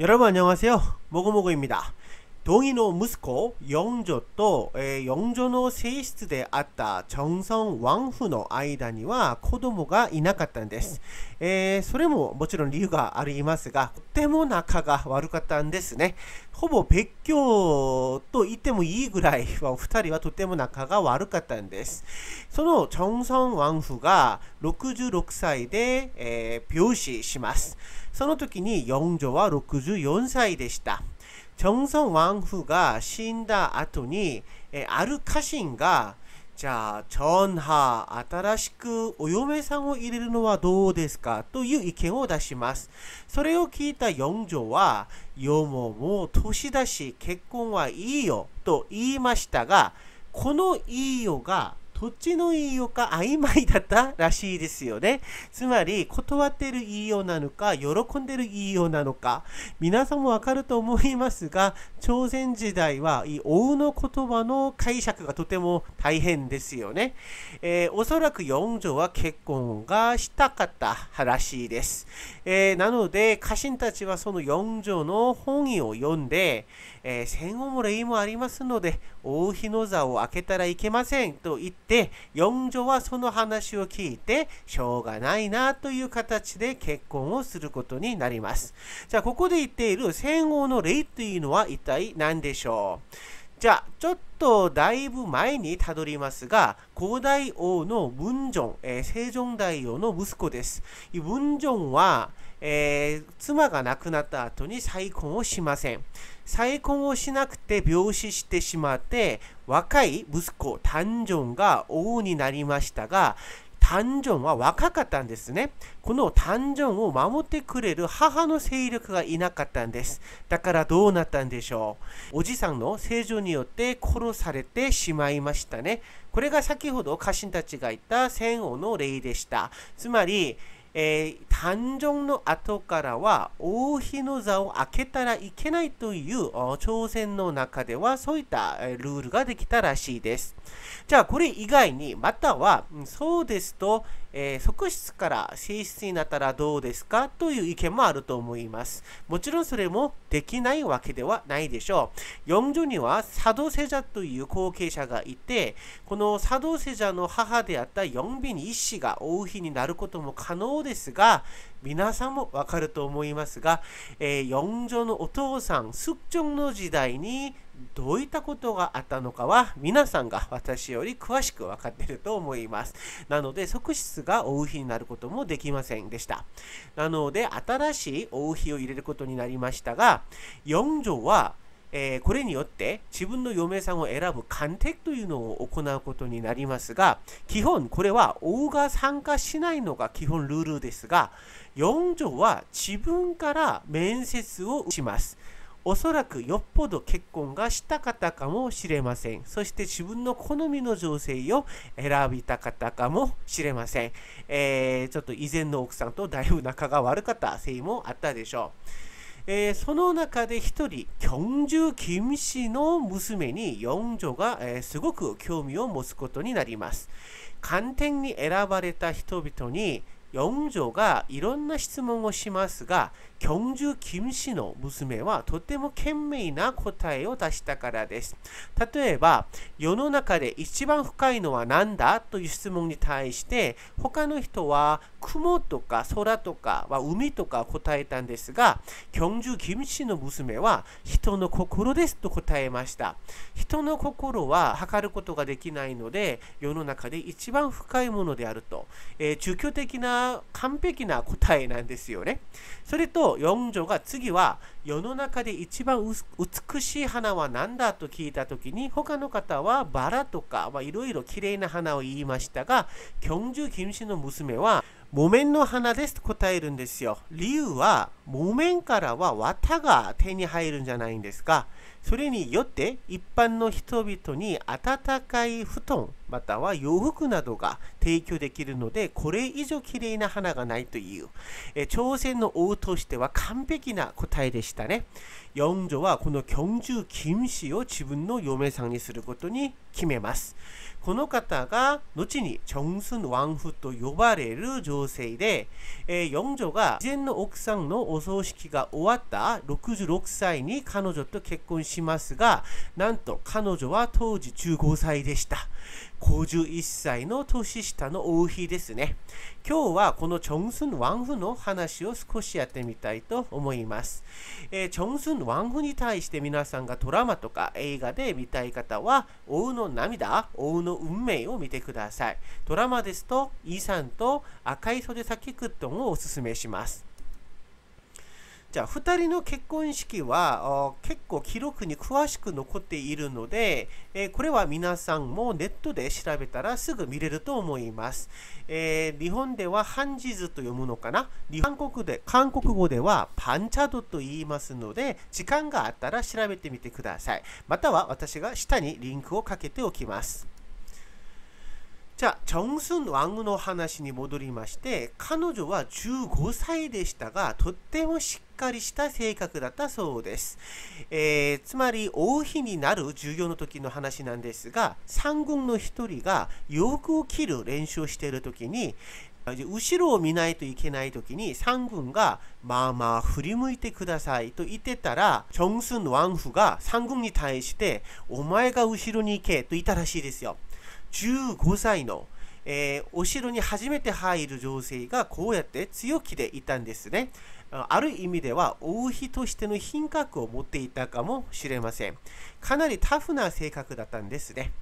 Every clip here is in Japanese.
여러분 안녕하세요 모고모고입니다 同意の息子、四女と、えー、四女の性質であったチョンソン・ワンフの間には子供がいなかったんです、えー、それももちろん理由がありますが、とても仲が悪かったんですね。ほぼ別居と言ってもいいぐらいは、2人はとても仲が悪かったんです。そのチョンソン・ワンフが66歳で、えー、病死します。その時に四女は64歳でした。ョンソン・ワンフが死んだ後にある家臣がじゃあ、ョンハ、新しくお嫁さんを入れるのはどうですかという意見を出します。それを聞いたジョは、よもも年だし結婚はいいよと言いましたが、このいいよがそっちの言いようか曖昧だったらしいですよね。つまり、断ってる言いようなのか、喜んでる言いようなのか、皆さんもわかると思いますが、朝鮮時代は、うの言葉の解釈がとても大変ですよね。えー、おそらく四女は結婚がしたかったらしいです。えー、なので、家臣たちはその四女の本意を読んで、えー、戦後も礼もありますので、大日の座を開けたらいけませんと言って、で四女はその話を聞いてしょうがないなという形で結婚をすることになりますじゃあここで言っている戦後の礼というのは一体何でしょうじゃあちょっとだいぶ前にたどりますが古代王の文ンえー、セジ大王の息子です文ンはえー、妻が亡くなった後に再婚をしません。再婚をしなくて病死してしまって、若い息子、タンジョンが王になりましたが、タンジョンは若かったんですね。このタンジョンを守ってくれる母の勢力がいなかったんです。だからどうなったんでしょう。おじさんの正常によって殺されてしまいましたね。これが先ほど家臣たちが言った戦王の例でした。つまり、えー、誕生の後からは王妃の座を開けたらいけないという朝鮮の中ではそういったルールができたらしいです。じゃあこれ以外にまたはそうですと、えー、側室から性質になったらどうですかという意見もあると思います。もちろんそれもできないわけではないでしょう。四女には佐渡世者という後継者がいて、この佐渡世者の母であった四美に一子が王妃になることも可能ですが、皆さんもわかると思いますが、えー、四女のお父さん、숙정の時代にどういったことがあったのかは皆さんが私より詳しく分かっていると思います。なので側室がお右妃になることもできませんでした。なので新しいお右妃を入れることになりましたが、4条はえー、これによって自分の嫁さんを選ぶ鑑定というのを行うことになりますが、基本これは王が参加しないのが基本ルールですが、4条は自分から面接をします。おそらくよっぽど結婚がした方かもしれません。そして自分の好みの女性を選びた方かもしれません。えー、ちょっと以前の奥さんとだいぶ仲が悪かったせいもあったでしょう。えー、その中で一人、キョンジュ・キム氏の娘に四女が、えー、すごく興味を持つことになります。寒天に選ばれた人々に四女がいろんな質問をしますが、教授金氏の娘はとても賢明な答えを出したからです。例えば、世の中で一番深いのは何だという質問に対して、他の人は雲とか空とかは海とか答えたんですが、教授金氏の娘は人の心ですと答えました。人の心は測ることができないので、世の中で一番深いものであると、えー、宗教的な完璧な答えなんですよね。それと、4女が次は世の中で一番美しい花は何だと聞いた時に他の方はバラとかいろいろ綺麗な花を言いましたがキョンジの娘は木綿の花ですと答えるんですよ。理由は、木綿からは綿が手に入るんじゃないんですか。それによって一般の人々に暖かい布団、または洋服などが提供できるので、これ以上綺麗な花がないという、え朝鮮の王としては完璧な答えでしたね。四女はこの京中金氏を自分の嫁さんにすることに決めます。この方が後にチョンスン・ワンフと呼ばれる女性で、えー、四女が事前の奥さんのお葬式が終わった66歳に彼女と結婚しますが、なんと彼女は当時15歳でした。51歳の年下の王妃ですね。今日はこのチョンスン・ワンフの話を少しやってみたいと思います。えー、チョンスン・ワンフに対して皆さんがドラマとか映画で見たい方は、王の涙、王の運命を見てください。ドラマですと、イさんと赤い袖先クッドンをおすすめします。じゃあ2人の結婚式は結構記録に詳しく残っているので、えー、これは皆さんもネットで調べたらすぐ見れると思います。えー、日本ではハンジズと読むのかな韓国で韓国語ではパンチャドと言いますので時間があったら調べてみてください。または私が下にリンクをかけておきます。じゃあ、チョンスンワングの話に戻りまして、彼女は15歳でしたが、とってもしっかりした性格だったそうです。えー、つまり、王妃になる授業の時の話なんですが、三軍の一人が洋服を着る練習をしている時に、後ろを見ないといけない時に三軍が「まあまあ振り向いてください」と言ってたらチョンスン・ワンフが三軍に対して「お前が後ろに行け」と言ったらしいですよ。15歳の、えー、お城に初めて入る女性がこうやって強気でいたんですね。ある意味では王妃としての品格を持っていたかもしれません。かなりタフな性格だったんですね。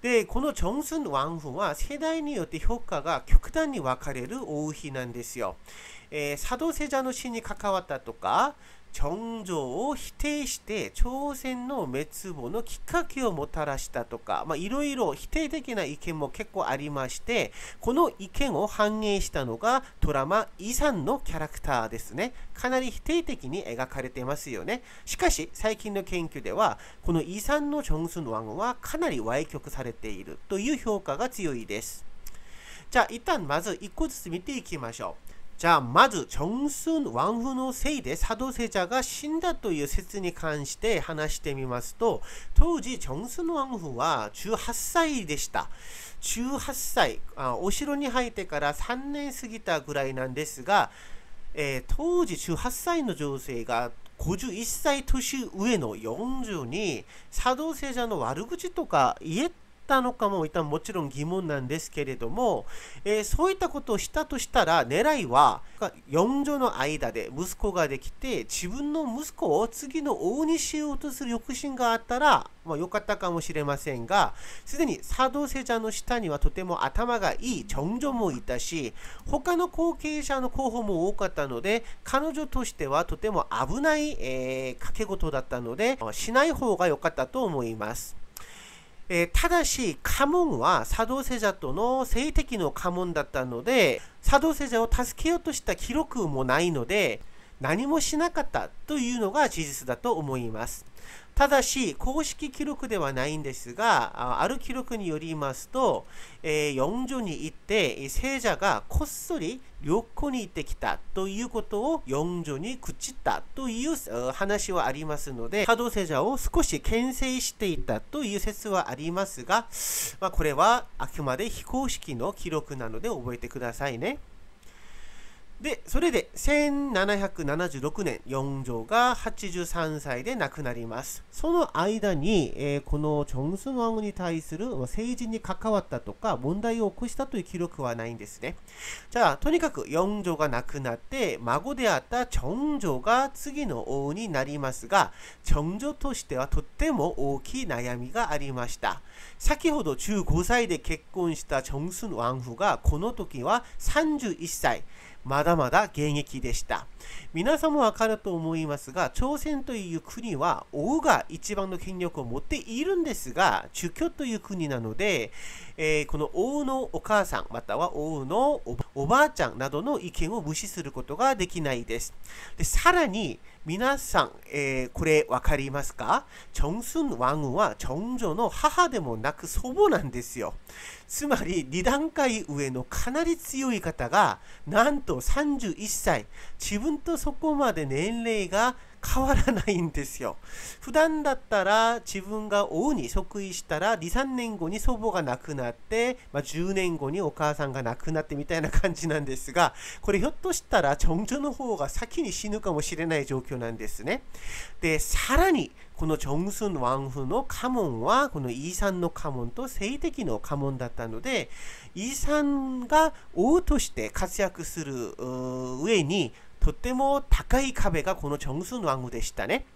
で、このチョンスン・ワンフンは世代によって評価が極端に分かれる王妃なんですよ。えー、佐渡世者の死に関わったとか、チョンジョを否定して朝鮮の滅亡のきっかけをもたらしたとかいろいろ否定的な意見も結構ありましてこの意見を反映したのがドラマ「遺産」のキャラクターですねかなり否定的に描かれてますよねしかし最近の研究ではこの遺産のチョンスンワンはかなり歪曲されているという評価が強いですじゃあ一旦まず1個ずつ見ていきましょうまずチョンスンワンフのせいで대사도세が死んだという説に関して話してみますと、当時チョンスンワンフは18歳でした。18歳あ、お城に入ってから3年過ぎたぐらいなんですが、え当時18歳の女性が51歳年上の40に、茶道聖者の悪口とか言えしたのかも一旦もちろん疑問なんですけれども、えー、そういったことをしたとしたら狙いは4女の間で息子ができて自分の息子を次の王にしようとする抑心があったら、まあ、よかったかもしれませんがすでに佐渡世者の下にはとても頭がいいチョンジョもいたし他の後継者の候補も多かったので彼女としてはとても危ない、えー、掛け事だったのでしない方が良かったと思います。えー、ただし家紋は佐動せ者との性的の家紋だったので佐動せ者を助けようとした記録もないので何もしなかったというのが事実だと思います。ただし、公式記録ではないんですが、ある記録によりますと、えー、4に行って、聖者がこっそり旅行に行ってきたということを4に朽ちたという話はありますので、波動聖者を少し牽制していたという説はありますが、まあ、これはあくまで非公式の記録なので覚えてくださいね。でそれで1776年四条が83歳で亡くなりますその間に、えー、このチョン・スン・ワンに対する政治に関わったとか問題を起こしたという記録はないんですねじゃあとにかく四条が亡くなって孫であったチョンジョが次の王になりますがチョンジョとしてはとっても大きい悩みがありました先ほど15歳で結婚したチョン・スン・ワンフがこの時は31歳まだまだ現役でした。皆さんもわかると思いますが、朝鮮という国は王が一番の権力を持っているんですが、儒教という国なので、えー、この王のお母さん、または王のおばあちゃんなどの意見を無視することができないです。でさらに、皆さん、えー、これわかりますかチョンスンワンはチョンジョの母でもなく祖母なんですよ。つまり2段階上のかなり強い方が、なんと31歳、自分とそこまで年齢が変わらないんですよ。普段だったら自分が王に即位したら2、3年後に祖母が亡くなって、まあ、10年後にお母さんが亡くなってみたいな感じなんですが、これひょっとしたら長女の方が先に死ぬかもしれない状況なんですね。で、さらに、このチョンスン・ワンフの家紋は、このイーサンの家紋と性的の家紋だったので、イーサンが王として活躍する上に、とても高い壁がこのチョンスンワングでしたね。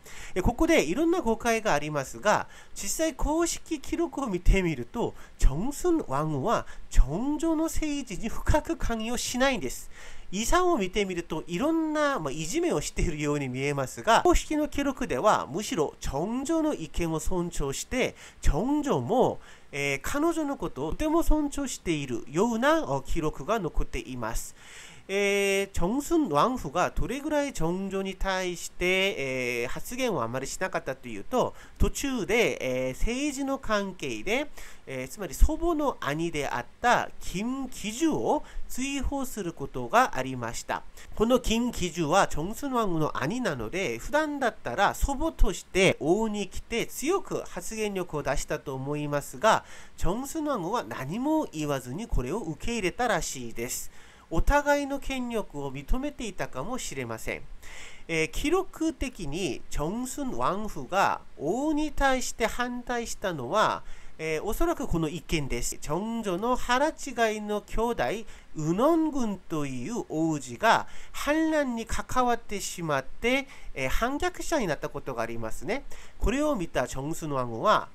ここでいろんな誤解がありますが、実際公式記録を見てみると、チョンスンワングはチョンジョの政治に深く関与しないんです。遺産を見てみるといろんな、まあ、いじめをしているように見えますが公式の記録ではむしろチョンジョの意見を尊重してチョンジョも、えー、彼女のことをとても尊重しているような記録が残っています。えー、정순왕후가どれぐらい정조に対して、えー、発言をあまりしなかったというと途中で、えー、政治の関係で、えー、つまり祖母の兄であった金喜寿を追放することがありましたこの金喜寿は정순왕후の兄なので普段だったら祖母として王に来て強く発言力を出したと思いますが정순왕후は何も言わずにこれを受け入れたらしいですお互いの権力を認めていたかもしれません。えー、記録的にチョンスン・ワンフが王に対して反対したのは、えー、おそらくこの一件です。チョンジョの腹違いの兄弟、ウノン軍という王子が反乱に関わってしまって、えー、反逆者になったことがありますね。これを見たチョンスン・ワンフは、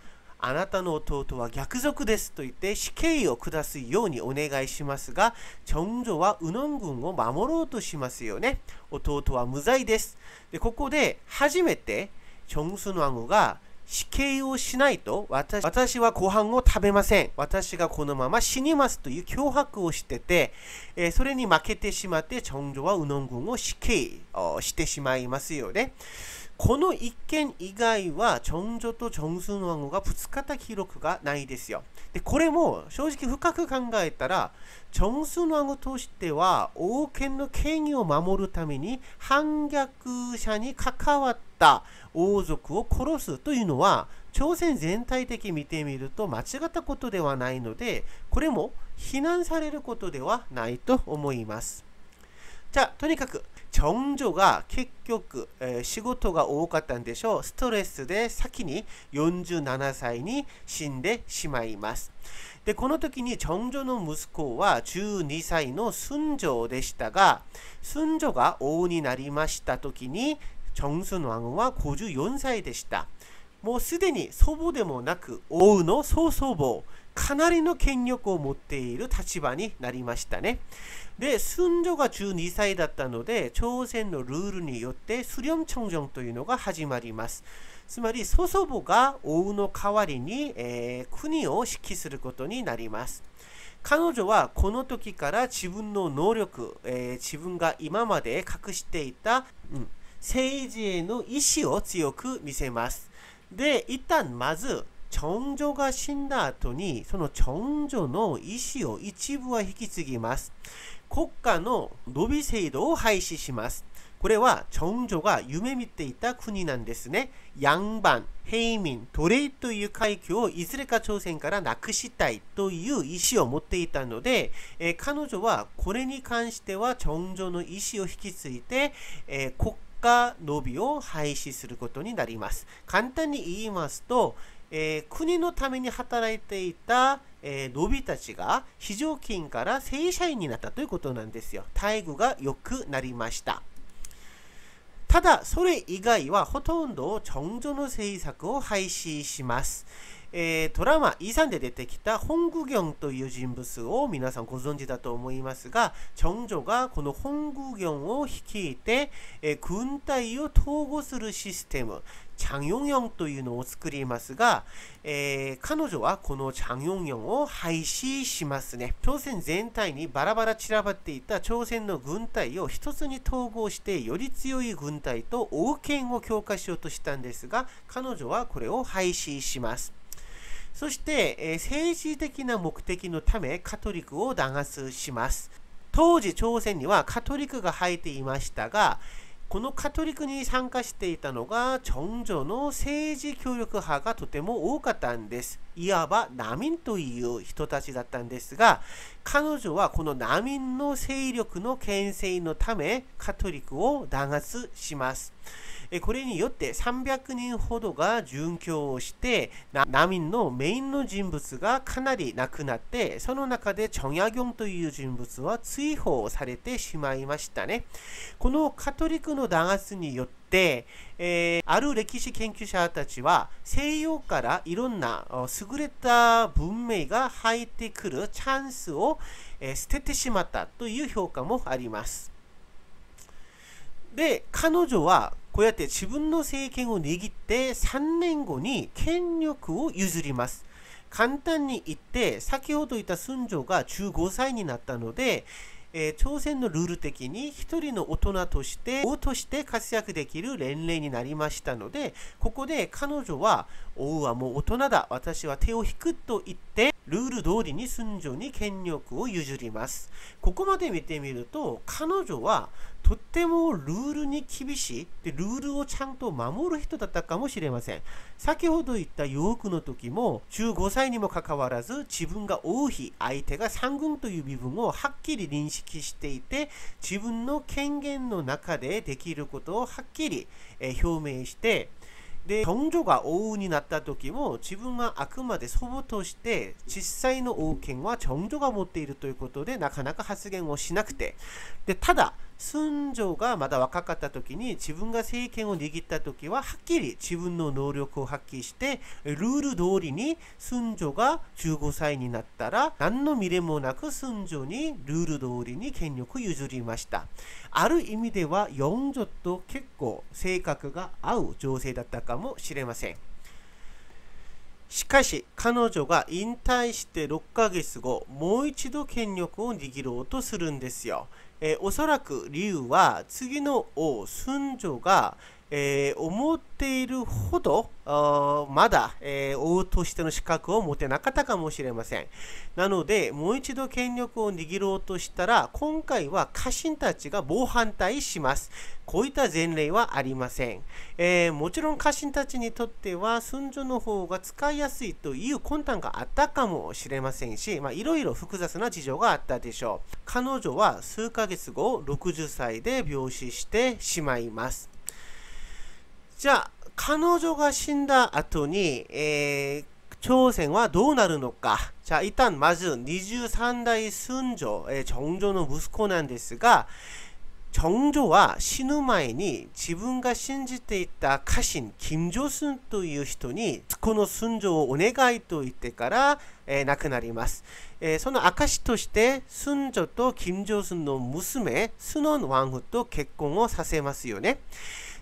あなたの弟は逆賊ですと言って死刑を下すようにお願いしますが、チョンジョはウノン軍を守ろうとしますよね。弟は無罪です。で、ここで初めてチョンスノアンが死刑をしないと私私はご飯を食べません。私がこのまま死にますという脅迫をしてて、えー、それに負けてしまって、チョンジョはウノン軍を死刑してしまいますよね。この1件以外は、チョンジョとチョンスンワンゴがぶつかった記録がないですよ。で、これも正直深く考えたら、チョンスンワンゴとしては、王権の権威を守るために反逆者に関わった王族を殺すというのは、朝鮮全体的見てみると間違ったことではないので、これも非難されることではないと思います。じゃあ、とにかくジョが結局、에仕事が多かったんでしょうストレスで先に47歳に死んでしまいますで、この時に長女の息子は12歳の寸女でしたが、寸女が王になりました時に、長孫王は54歳でした。もうすでに祖母でもなく、王の曹祖母。かなりの権力を持っている立場になりましたね。で、寸女が12歳だったので、朝鮮のルールによってスリョンチョンジョンというのが始まります。つまり、祖祖母が王の代わりに、えー、国を指揮することになります。彼女はこの時から自分の能力、えー、自分が今まで隠していた、うん、政治への意志を強く見せます。で、一旦まず、チョンジョが死んだ後に、そのチョンジョの意思を一部は引き継ぎます。国家の伸び制度を廃止します。これは、チョンジョが夢見ていた国なんですね。ヤンバン、平民、奴隷という階級をいずれか朝鮮からなくしたいという意思を持っていたので、えー、彼女はこれに関してはチョンジョの意思を引き継いで、えー、国家伸びを廃止することになります。簡単に言いますと、えー、国のために働いていた、えー、ノたちが非常勤から正社員になったということなんですよ。待遇が良くなりました。ただ、それ以外はほとんど長女の政策を廃止します。えー、ドラマ「遺産で出てきた本宮行という人物を皆さんご存知だと思いますが長女がこの本宮行を率いて、えー、軍隊を統合するシステムチャンヨンヨンというのを作りますが、えー、彼女はこのチャンヨンヨンを廃止しますね。朝鮮全体にバラバラ散らばっていた朝鮮の軍隊を一つに統合してより強い軍隊と王権を強化しようとしたんですが、彼女はこれを廃止します。そして、えー、政治的な目的のためカトリックを弾圧します。当時朝鮮にはカトリックが生えていましたが、このカトリックに参加していたのがチョンジョの政治協力派がとても多かったんですいわば難民という人たちだったんですが彼女はこの難民の勢力の牽制のためカトリックを弾圧します。これによって300人ほどが殉教をして難民のメインの人物がかなり亡くなってその中でチョン・ヤギョンという人物は追放されてしまいましたね。このカトリックの弾圧によってで、えー、ある歴史研究者たちは西洋からいろんな優れた文明が入ってくるチャンスを、えー、捨ててしまったという評価もあります。で、彼女はこうやって自分の政権を握って3年後に権力を譲ります。簡単に言って、先ほど言った寸城が15歳になったので、えー、朝鮮のルール的に一人の大人として、王として活躍できる年齢になりましたので、ここで彼女は、王はもう大人だ、私は手を引くと言って、ルール通りに寸女に権力を譲ります。ここまで見てみると、彼女はとってもルールに厳しいで、ルールをちゃんと守る人だったかもしれません。先ほど言ったヨークの時も、15歳にもかかわらず、自分が王妃、相手が三軍という身分をはっきり認識していて、自分の権限の中でできることをはっきり表明して、で、長女が王になった時も、自分はあくまで祖母として、実際の王権は長女が持っているということで、なかなか発言をしなくて、で、ただ、寸조がまだ若かった時に自分が政権を握った時ははっきり自分の能力を発揮してルール通りに寸조が15歳になったら何の未練もなく寸조にルール通りに権力を譲りましたある意味では4女と結構性格が合う女性だったかもしれませんしかし彼女が引退して6ヶ月後もう一度権力を握ろうとするんですよえー、おそらく理由は次の王、スンジョが、えー、思っているほどまだ、えー、王としての資格を持てなかったかもしれませんなのでもう一度権力を握ろうとしたら今回は家臣たちが猛反対しますこういった前例はありません、えー、もちろん家臣たちにとっては寸所の方が使いやすいという魂胆があったかもしれませんしいろいろ複雑な事情があったでしょう彼女は数ヶ月後60歳で病死してしまいますじゃあ、彼女が死んだ後に、えー、朝鮮はどうなるのか。じゃあ、一旦まず23代寸女、えー、정조の息子なんですが、정조は死ぬ前に自分が信じていた家臣、金正寸という人に、この寸女をお願いと言ってから、えー、亡くなります。えー、その証として、寸女と金正寸の娘、スノン・ワンフと結婚をさせますよね。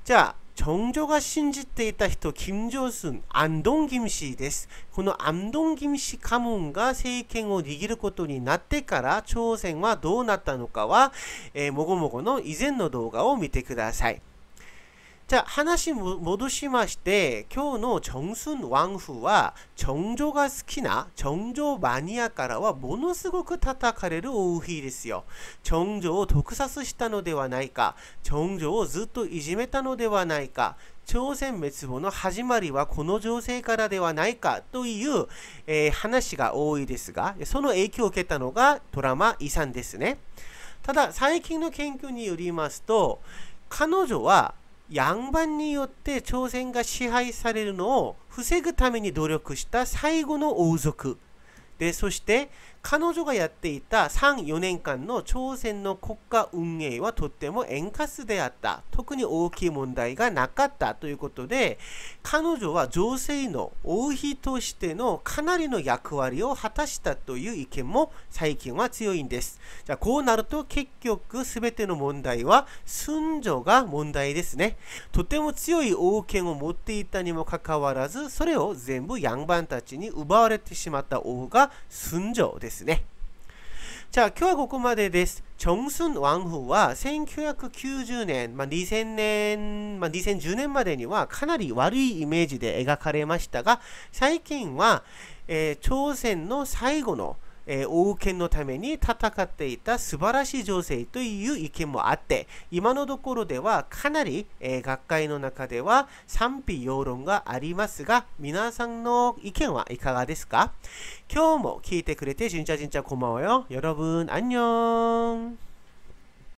じゃあ、정조가신지ていた人김조순안동김씨ですこの安東김씨家紋が政権を握ることになってから朝鮮はどうなったのかは、えー、もごもごの以前の動画を見てください。じゃあ話戻しまして、今日の正寸ワンフは、正女が好きな正女バニアからはものすごく叩かれる王妃ですよ。正女を特撮したのではないか、正女をずっといじめたのではないか、朝鮮滅亡の始まりはこの情勢からではないかという、話が多いですが、その影響を受けたのがドラマ遺産ですね。ただ、最近の研究によりますと、彼女は양반によって朝鮮が支配されるのを防ぐために努力した最後の王族でそして彼女がやっていた3、4年間の朝鮮の国家運営はとっても円滑であった。特に大きい問題がなかったということで、彼女は女性の王妃としてのかなりの役割を果たしたという意見も最近は強いんです。じゃあこうなると結局全ての問題は寸序が問題ですね。とても強い王権を持っていたにもかかわらず、それを全部ヤバンたちに奪われてしまった王が寸序です。ですね。じゃあ今日はここまでです。チョンスンワ王府は1990年、まあ、2000年、まあ、2010年までにはかなり悪いイメージで描かれましたが、最近は、えー、朝鮮の最後のえー、王権のために戦っていた素晴らしい女性という意見もあって今のところではかなり、えー、学会の中では賛否両論がありますが皆さんの意見はいかがですか今日も聞いてくれてじじんんちゃ진짜진짜고마워요여러분안녕